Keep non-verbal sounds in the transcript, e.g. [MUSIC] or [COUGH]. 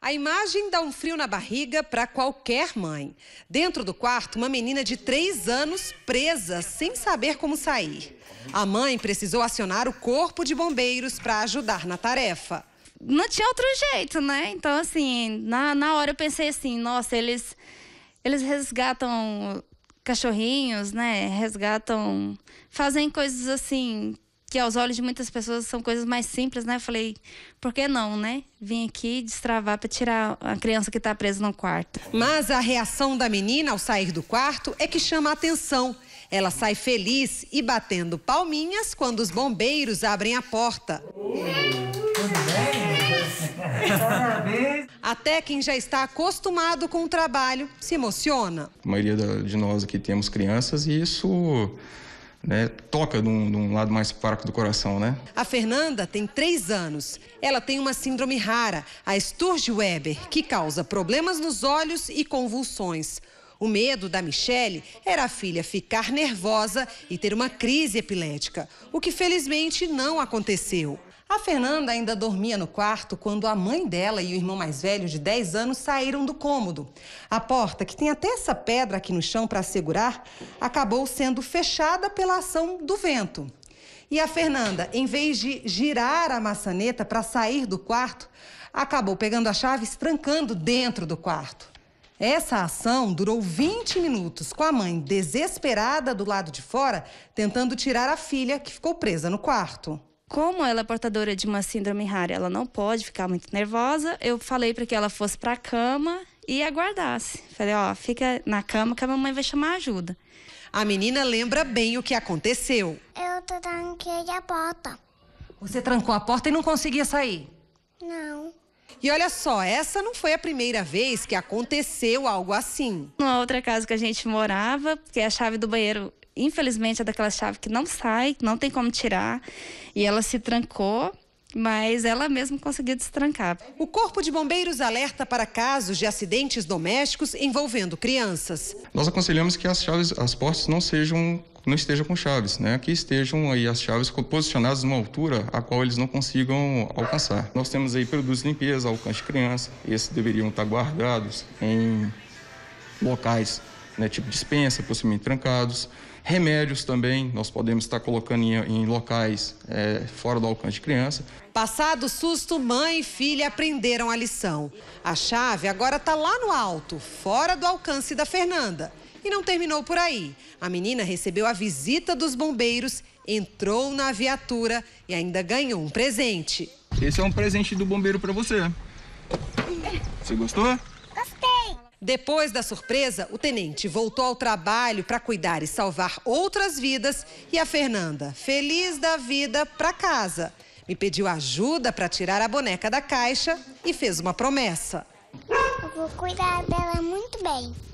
A imagem dá um frio na barriga para qualquer mãe. Dentro do quarto, uma menina de três anos presa, sem saber como sair. A mãe precisou acionar o corpo de bombeiros para ajudar na tarefa. Não tinha outro jeito, né? Então, assim, na, na hora eu pensei assim: nossa, eles, eles resgatam cachorrinhos, né? Resgatam. fazem coisas assim que aos olhos de muitas pessoas são coisas mais simples, né? Eu falei, por que não, né? Vim aqui destravar para tirar a criança que está presa no quarto. Mas a reação da menina ao sair do quarto é que chama a atenção. Ela sai feliz e batendo palminhas quando os bombeiros abrem a porta. [LAUGHS] Até quem já está acostumado com o trabalho se emociona. A maioria de nós aqui temos crianças e isso né, toca de um, lado mais fraco do coração, né? A Fernanda tem três anos. Ela tem uma síndrome rara, a Sturge Weber, que causa problemas nos olhos e convulsões. O medo da Michelle era a filha ficar nervosa e ter uma crise epilética, o que felizmente não aconteceu. A Fernanda ainda dormia no quarto quando a mãe dela e o irmão mais velho, de 10 anos, saíram do cômodo. A porta, que tem até essa pedra aqui no chão para segurar, acabou sendo fechada pela ação do vento. E a Fernanda, em vez de girar a maçaneta para sair do quarto, acabou pegando a chave e trancando dentro do quarto. Essa ação durou 20 minutos, com a mãe desesperada do lado de fora, tentando tirar a filha que ficou presa no quarto como ela é portadora de uma síndrome rara, ela não pode ficar muito nervosa. Eu falei para que ela fosse para a cama e aguardasse. Falei, ó, fica na cama que a mamãe vai chamar ajuda. A menina lembra bem o que aconteceu. Eu tranquei a porta. Você trancou a porta e não conseguia sair? Não. E olha só, essa não foi a primeira vez que aconteceu algo assim. Numa outra casa que a gente morava, porque a chave do banheiro Infelizmente é daquela chave que não sai, não tem como tirar. E ela se trancou mas ela mesma conseguiu destrancar. O Corpo de Bombeiros alerta para casos de acidentes domésticos envolvendo crianças. Nós aconselhamos que as chaves, as portas não sejam não estejam com chaves, né? Que estejam aí as chaves posicionadas numa altura a qual eles não consigam alcançar. Nós temos aí produtos de limpeza, alcance de criança, esses deveriam estar guardados em locais né, tipo dispensa, possivelmente trancados. Remédios também, nós podemos estar colocando em, em locais é, fora do alcance de criança. Passado o susto, mãe e filha aprenderam a lição. A chave agora está lá no alto, fora do alcance da Fernanda. E não terminou por aí. A menina recebeu a visita dos bombeiros, entrou na viatura e ainda ganhou um presente. Esse é um presente do bombeiro para você. Você gostou? Depois da surpresa, o tenente voltou ao trabalho para cuidar e salvar outras vidas e a Fernanda, feliz da vida, para casa. Me pediu ajuda para tirar a boneca da caixa e fez uma promessa. Eu vou cuidar dela muito bem.